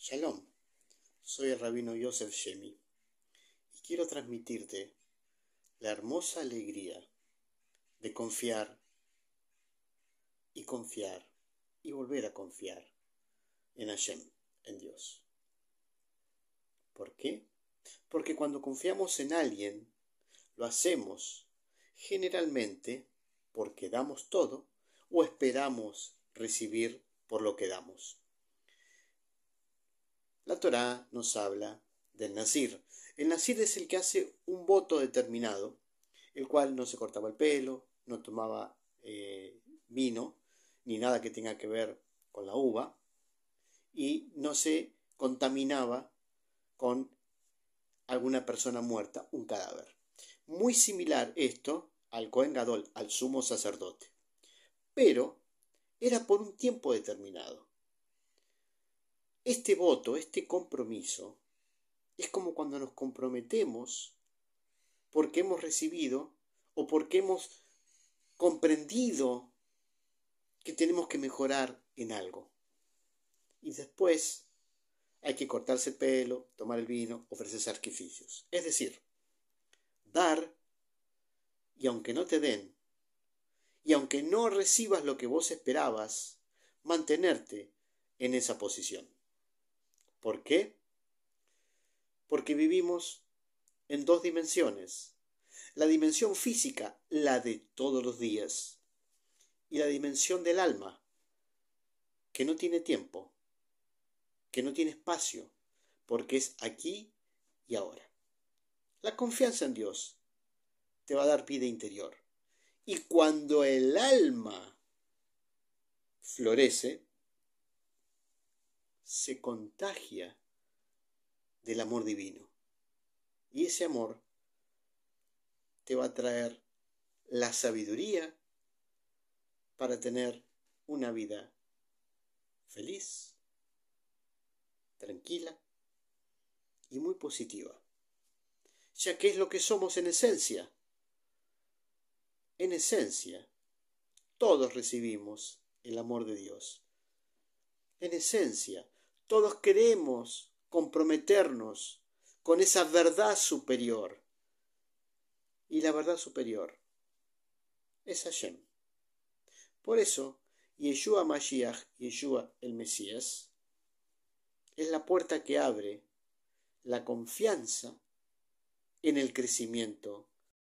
Shalom, soy el rabino Yosef Shemi y quiero transmitirte la hermosa alegría de confiar y confiar y volver a confiar en Hashem, en Dios. ¿Por qué? Porque cuando confiamos en alguien, lo hacemos generalmente porque damos todo o esperamos recibir por lo que damos. La Torá nos habla del nazir. El nazir es el que hace un voto determinado, el cual no se cortaba el pelo, no tomaba eh, vino, ni nada que tenga que ver con la uva, y no se contaminaba con alguna persona muerta, un cadáver. Muy similar esto al Cohen Gadol, al sumo sacerdote. Pero era por un tiempo determinado. Este voto, este compromiso, es como cuando nos comprometemos porque hemos recibido o porque hemos comprendido que tenemos que mejorar en algo. Y después hay que cortarse el pelo, tomar el vino, ofrecer sacrificios. Es decir, dar y aunque no te den, y aunque no recibas lo que vos esperabas, mantenerte en esa posición. ¿Por qué? Porque vivimos en dos dimensiones. La dimensión física, la de todos los días. Y la dimensión del alma, que no tiene tiempo, que no tiene espacio, porque es aquí y ahora. La confianza en Dios te va a dar vida interior. Y cuando el alma florece, se contagia del amor divino. Y ese amor te va a traer la sabiduría para tener una vida feliz, tranquila y muy positiva, ya que es lo que somos en esencia. En esencia, todos recibimos el amor de Dios. En esencia, todos queremos comprometernos con esa verdad superior. Y la verdad superior es Hashem. Por eso, Yeshua Mashiach, Yeshua el Mesías, es la puerta que abre la confianza en el crecimiento